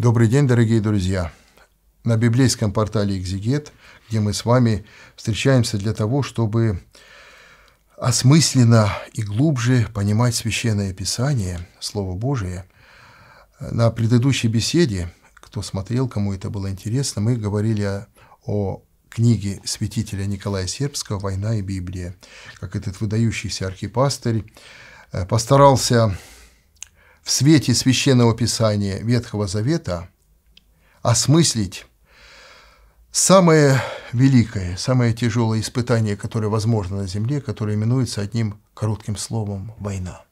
Добрый день, дорогие друзья! На библейском портале «Экзегет», где мы с вами встречаемся для того, чтобы осмысленно и глубже понимать Священное Писание, Слово Божие. На предыдущей беседе, кто смотрел, кому это было интересно, мы говорили о, о книги святителя Николая Сербского «Война и Библия», как этот выдающийся архипастырь э, постарался в свете Священного Писания Ветхого Завета осмыслить самое великое, самое тяжелое испытание, которое возможно на Земле, которое именуется одним коротким словом – война.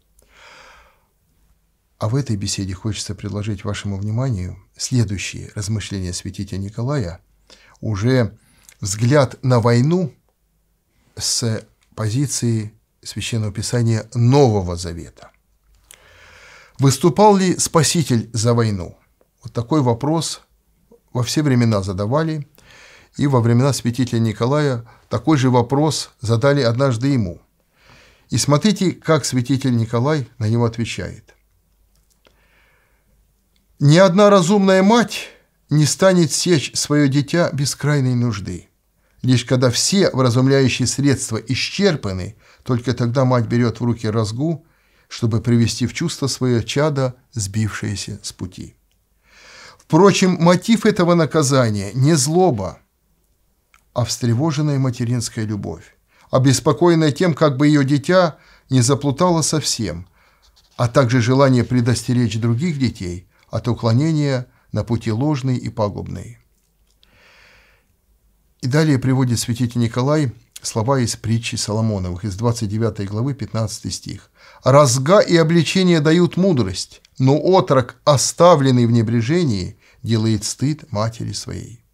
А в этой беседе хочется предложить вашему вниманию следующие размышления святителя Николая, уже взгляд на войну с позиции Священного Писания Нового Завета – Выступал ли спаситель за войну? Вот такой вопрос во все времена задавали, и во времена святителя Николая такой же вопрос задали однажды ему. И смотрите, как святитель Николай на него отвечает. «Ни одна разумная мать не станет сечь свое дитя без крайней нужды. Лишь когда все вразумляющие средства исчерпаны, только тогда мать берет в руки разгу чтобы привести в чувство свое чадо, сбившееся с пути. Впрочем, мотив этого наказания не злоба, а встревоженная материнская любовь, обеспокоенная тем, как бы ее дитя не заплутало совсем, а также желание предостеречь других детей от уклонения на пути ложный и пагубный. И далее приводит святитель Николай слова из притчи Соломоновых из 29 главы 15 стих – Разга и обличение дают мудрость, но отрок, оставленный в небрежении, делает стыд матери своей.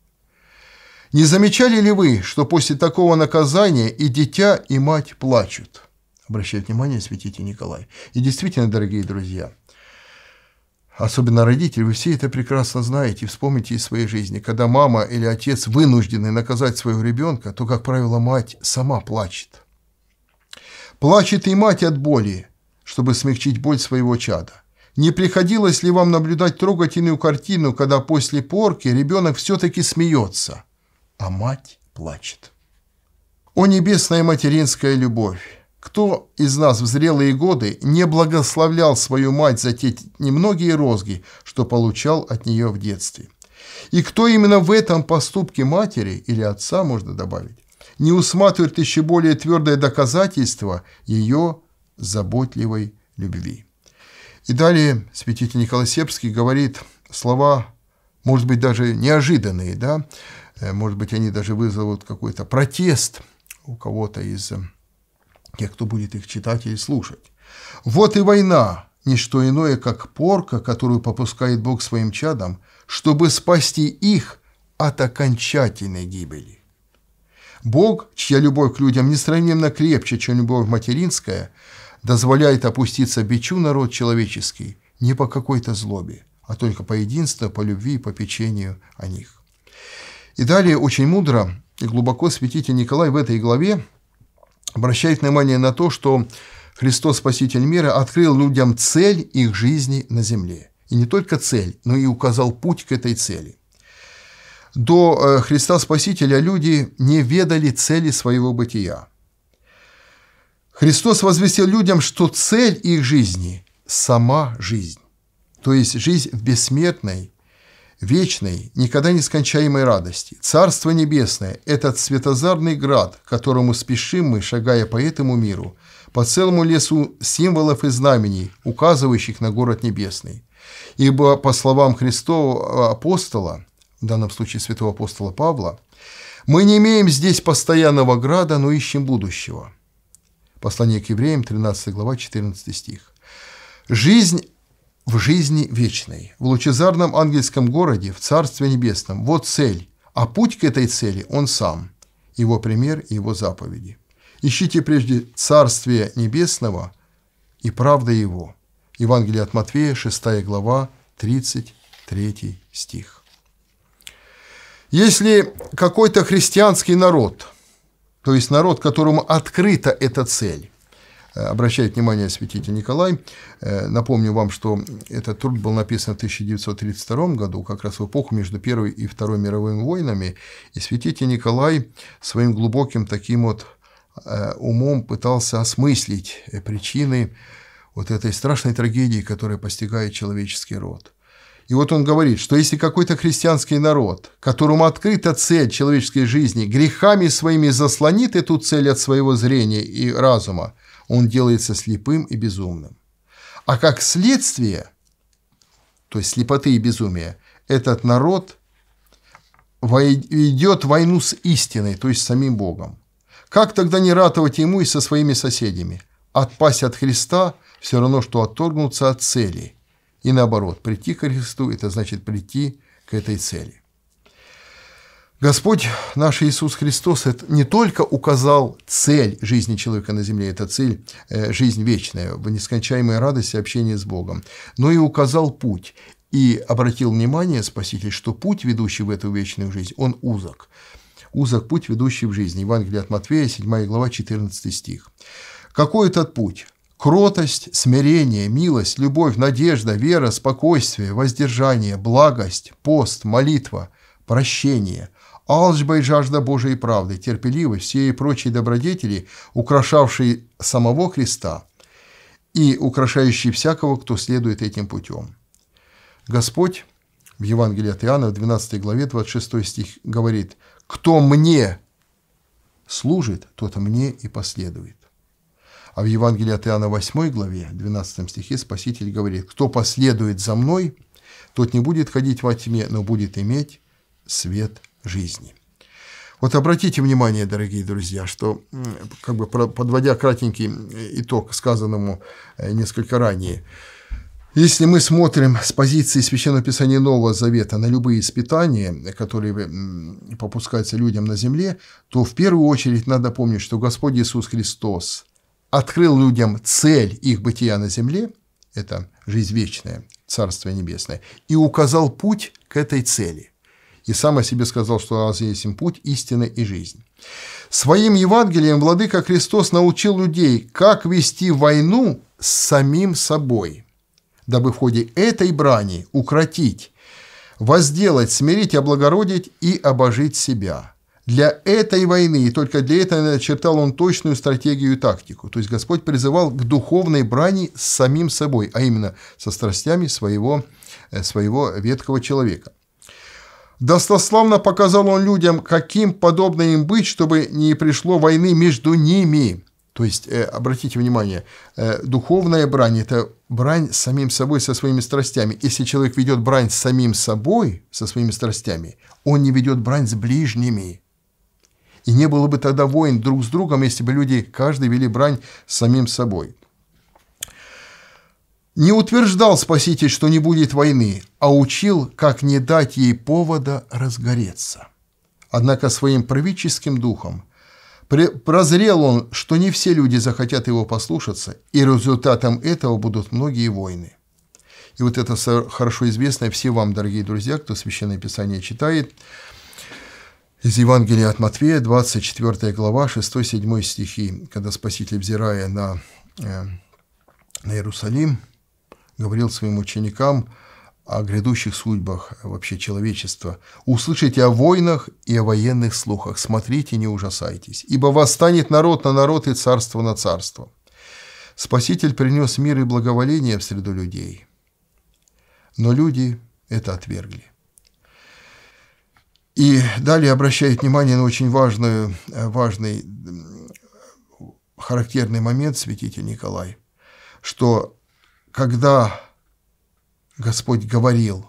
Не замечали ли вы, что после такого наказания и дитя, и мать плачут? Обращает внимание святитель Николай. И действительно, дорогие друзья, особенно родители, вы все это прекрасно знаете, вспомните из своей жизни. Когда мама или отец вынуждены наказать своего ребенка, то, как правило, мать сама плачет. Плачет и мать от боли, чтобы смягчить боль своего чада. Не приходилось ли вам наблюдать трогательную картину, когда после порки ребенок все-таки смеется, а мать плачет? О небесная материнская любовь! Кто из нас в зрелые годы не благословлял свою мать за те немногие розги, что получал от нее в детстве? И кто именно в этом поступке матери или отца, можно добавить, не усматривает еще более твердое доказательство ее заботливой любви. И далее святитель Николай Сепский говорит слова, может быть, даже неожиданные, да, э, может быть, они даже вызовут какой-то протест у кого-то из э, тех, кто будет их читать или слушать. «Вот и война, не что иное, как порка, которую попускает Бог своим чадам, чтобы спасти их от окончательной гибели». Бог, чья любовь к людям несравненно крепче, чем любовь материнская – дозволяет опуститься бичу народ человеческий не по какой-то злобе, а только по единству, по любви и по печению о них. И далее очень мудро и глубоко святитель Николай в этой главе обращает внимание на то, что Христос Спаситель мира открыл людям цель их жизни на земле. И не только цель, но и указал путь к этой цели. До э, Христа Спасителя люди не ведали цели своего бытия – Христос возвестил людям, что цель их жизни – сама жизнь, то есть жизнь в бессмертной, вечной, никогда не скончаемой радости. Царство Небесное – этот светозарный град, к которому спешим мы, шагая по этому миру, по целому лесу символов и знамений, указывающих на город небесный. Ибо, по словам Христова э, апостола, в данном случае святого апостола Павла, мы не имеем здесь постоянного града, но ищем будущего – Послание к евреям, 13 глава, 14 стих. «Жизнь в жизни вечной, в лучезарном ангельском городе, в Царстве Небесном. Вот цель, а путь к этой цели – Он сам, Его пример и Его заповеди. Ищите прежде Царствие Небесного и правда Его». Евангелие от Матфея, 6 глава, 33 стих. Если какой-то христианский народ – то есть народ, которому открыта эта цель. Э, обращает внимание святитель Николай. Э, напомню вам, что этот труд был написан в 1932 году, как раз в эпоху между Первой и Второй мировыми войнами, и святитель Николай своим глубоким таким вот э, умом пытался осмыслить причины вот этой страшной трагедии, которая постигает человеческий род. И вот он говорит, что если какой-то христианский народ, которому открыта цель человеческой жизни, грехами своими заслонит эту цель от своего зрения и разума, он делается слепым и безумным. А как следствие, то есть слепоты и безумия, этот народ ведет войну с истиной, то есть с самим Богом. Как тогда не ратовать ему и со своими соседями? Отпасть от Христа все равно, что отторгнуться от цели – и наоборот, прийти к Христу – это значит прийти к этой цели. Господь наш Иисус Христос это не только указал цель жизни человека на земле, это цель э, жизнь вечная, в нескончаемой радости общения с Богом, но и указал путь. И обратил внимание Спаситель, что путь, ведущий в эту вечную жизнь, он узок. Узок путь, ведущий в жизнь. Евангелие от Матфея, 7 глава, 14 стих. Какой этот путь? Кротость, смирение, милость, любовь, надежда, вера, спокойствие, воздержание, благость, пост, молитва, прощение, алчба и жажда Божией правды, терпеливость, все и прочие добродетели, украшавшие самого Христа и украшающие всякого, кто следует этим путем. Господь в Евангелии от Иоанна, в 12 главе, 26 стих, говорит, «Кто мне служит, тот мне и последует». А в Евангелии от Иоанна 8 главе, 12 стихе, Спаситель говорит, «Кто последует за мной, тот не будет ходить во тьме, но будет иметь свет жизни». Вот обратите внимание, дорогие друзья, что, как бы подводя кратенький итог сказанному э, несколько ранее, если мы смотрим с позиции Священного Писания Нового Завета на любые испытания, которые попускаются людям на земле, то в первую очередь надо помнить, что Господь Иисус Христос – открыл людям цель их бытия на земле, это жизнь вечная, Царство Небесное, и указал путь к этой цели. И сам о себе сказал, что раз есть им путь, истина и жизнь. Своим Евангелием Владыка Христос научил людей, как вести войну с самим собой, дабы в ходе этой брани укротить, возделать, смирить, облагородить и обожить себя – для этой войны, и только для этого начертал он точную стратегию и тактику. То есть Господь призывал к духовной брани с самим собой, а именно со страстями своего, э, своего ветхого человека. Достославно показал он людям, каким подобно им быть, чтобы не пришло войны между ними. То есть, э, обратите внимание, э, духовная брань – это брань с самим собой, со своими страстями. Если человек ведет брань с самим собой, со своими страстями, он не ведет брань с ближними – и не было бы тогда войн друг с другом, если бы люди каждый вели брань с самим собой. Не утверждал Спаситель, что не будет войны, а учил, как не дать ей повода разгореться. Однако своим правительским духом прозрел он, что не все люди захотят его послушаться, и результатом этого будут многие войны. И вот это хорошо известное все вам, дорогие друзья, кто Священное Писание читает – из Евангелия от Матфея, 24 глава, 6-7 стихи, когда Спаситель, взирая на, э, на Иерусалим, говорил своим ученикам о грядущих судьбах вообще человечества. «Услышите о войнах и о военных слухах, смотрите, не ужасайтесь, ибо восстанет народ на народ и царство на царство». Спаситель принес мир и благоволение в среду людей, но люди это отвергли. И далее обращает внимание на очень важную, э, важный характерный момент святитель Николай, что когда Господь говорил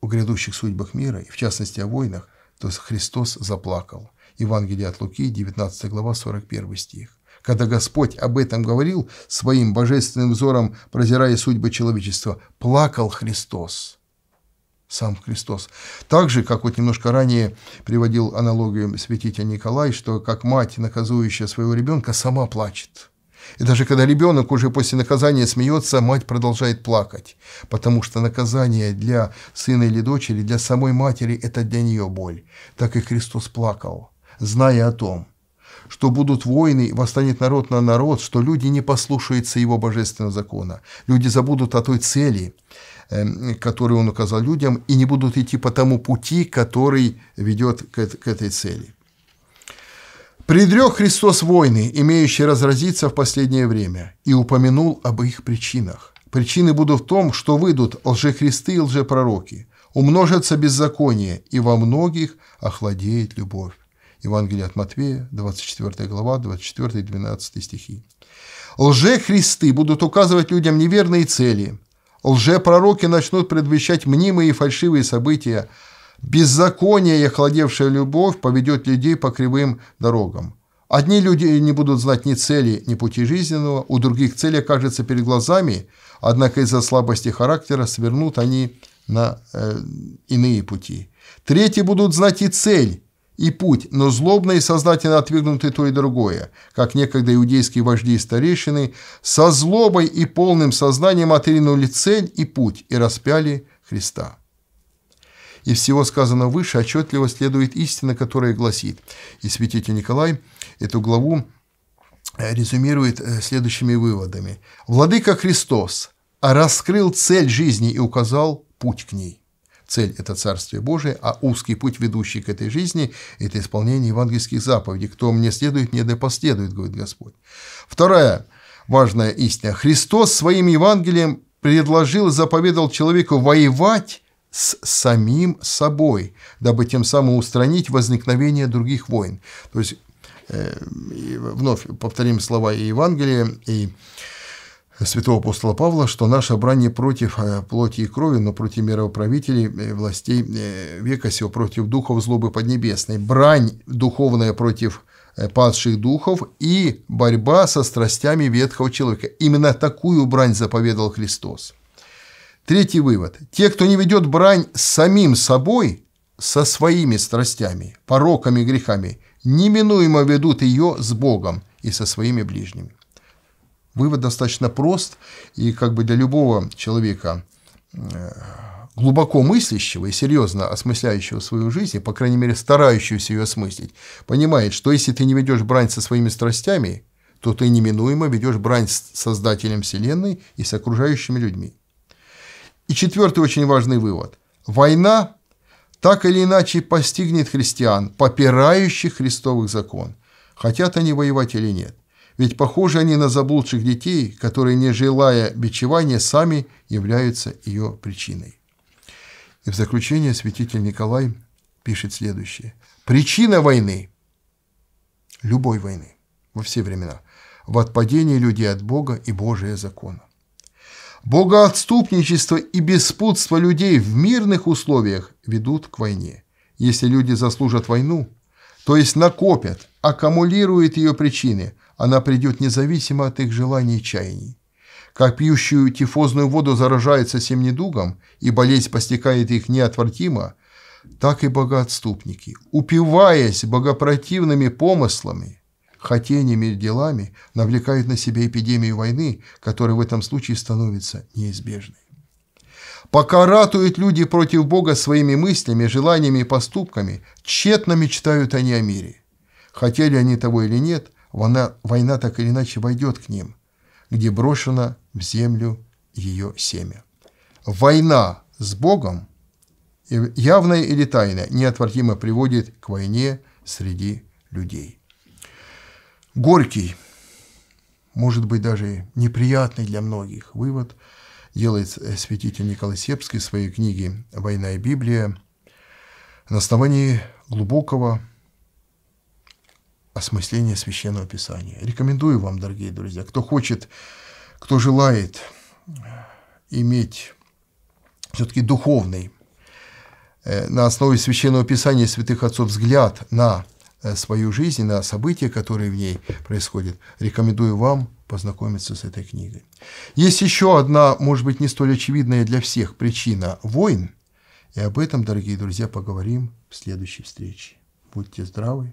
о грядущих судьбах мира, и в частности о войнах, то Христос заплакал. Евангелие от Луки, 19 глава, 41 стих. Когда Господь об этом говорил, своим божественным взором прозирая судьбы человечества, плакал Христос – сам Христос. Так же, как вот немножко ранее приводил аналогию святитель Николай, что как мать, наказующая своего ребенка, сама плачет. И даже когда ребенок уже после наказания смеется, мать продолжает плакать, потому что наказание для сына или дочери, для самой матери – это для нее боль. Так и Христос плакал, зная о том, что будут войны, восстанет народ на народ, что люди не послушаются его божественного закона. Люди забудут о той цели, Эм, которые он указал людям, и не будут идти по тому пути, который ведет к, к этой цели. Предрек Христос войны, имеющие разразиться в последнее время, и упомянул об их причинах. Причины будут в том, что выйдут лжехристы и лжепророки, умножатся беззаконие, и во многих охладеет любовь. Евангелие от Матвея, 24 глава, 24-12 стихи. Лжехристы будут указывать людям неверные цели, Лжепророки начнут предвещать мнимые и фальшивые события. Беззаконие и охладевшая любовь поведет людей по кривым дорогам. Одни люди не будут знать ни цели, ни пути жизненного, у других цель окажется перед глазами, однако из-за слабости характера свернут они на э, иные пути. Третьи будут знать и цель, и путь, но злобно и сознательно отвергнуты то и другое, как некогда иудейские вожди и старейшины со злобой и полным сознанием отринули цель и путь и распяли Христа. Из всего сказанного выше отчетливо следует истина, которая гласит, и святитель Николай эту главу э, резюмирует э, следующими выводами. «Владыка Христос раскрыл цель жизни и указал путь к ней». Цель – это Царствие Божие, а узкий путь, ведущий к этой жизни – это исполнение евангельских заповедей. Кто мне следует, мне да последует, говорит Господь. Вторая важная истина. Христос своим Евангелием предложил заповедал человеку воевать с самим собой, дабы тем самым устранить возникновение других войн. То есть, э, вновь повторим слова и Евангелия, и святого апостола Павла, что наша брань не против э, плоти и крови, но против мировправителей, э, властей э, века сего, против духов злобы поднебесной. Брань духовная против падших духов и борьба со страстями ветхого человека. Именно такую брань заповедал Христос. Третий вывод. Те, кто не ведет брань с самим собой, со своими страстями, пороками и грехами, неминуемо ведут ее с Богом и со своими ближними. Вывод достаточно прост, и как бы для любого человека э, глубоко мыслящего и серьезно осмысляющего свою жизнь, и, по крайней мере, старающегося ее осмыслить, понимает, что если ты не ведешь брань со своими страстями, то ты неминуемо ведешь брань с Создателем Вселенной и с окружающими людьми. И четвертый очень важный вывод. Война так или иначе постигнет христиан, попирающих Христовых закон, хотят они воевать или нет. Ведь похожи они на заблудших детей, которые, не желая бичевания, сами являются ее причиной. И в заключение святитель Николай пишет следующее. Причина войны, любой войны, во все времена, в отпадении людей от Бога и Божия закона. Богоотступничество и беспутство людей в мирных условиях ведут к войне. Если люди заслужат войну, то есть накопят, аккумулируют ее причины, она придет независимо от их желаний и чаяний. Как пьющую тифозную воду заражается всем недугом, и болезнь постекает их неотвратимо, так и богоотступники, упиваясь богопротивными помыслами, хотениями и делами, навлекают на себя эпидемию войны, которая в этом случае становится неизбежной. Пока ратуют люди против Бога своими мыслями, желаниями и поступками, тщетно мечтают они о мире. Хотели они того или нет, война, война так или иначе войдет к ним, где брошено в землю ее семя. Война с Богом, э, явная или тайная, неотвратимо приводит к войне среди людей. Горький, может быть, даже неприятный для многих вывод делает э, святитель Николай Сепский в своей книге «Война и Библия» на основании глубокого осмысление Священного Писания. Рекомендую вам, дорогие друзья, кто хочет, кто желает э, иметь все-таки духовный, э, на основе Священного Писания святых отцов взгляд на э, свою жизнь, на события, которые в ней происходят, рекомендую вам познакомиться с этой книгой. Есть еще одна, может быть, не столь очевидная для всех причина войн, и об этом, дорогие друзья, поговорим в следующей встрече. Будьте здравы!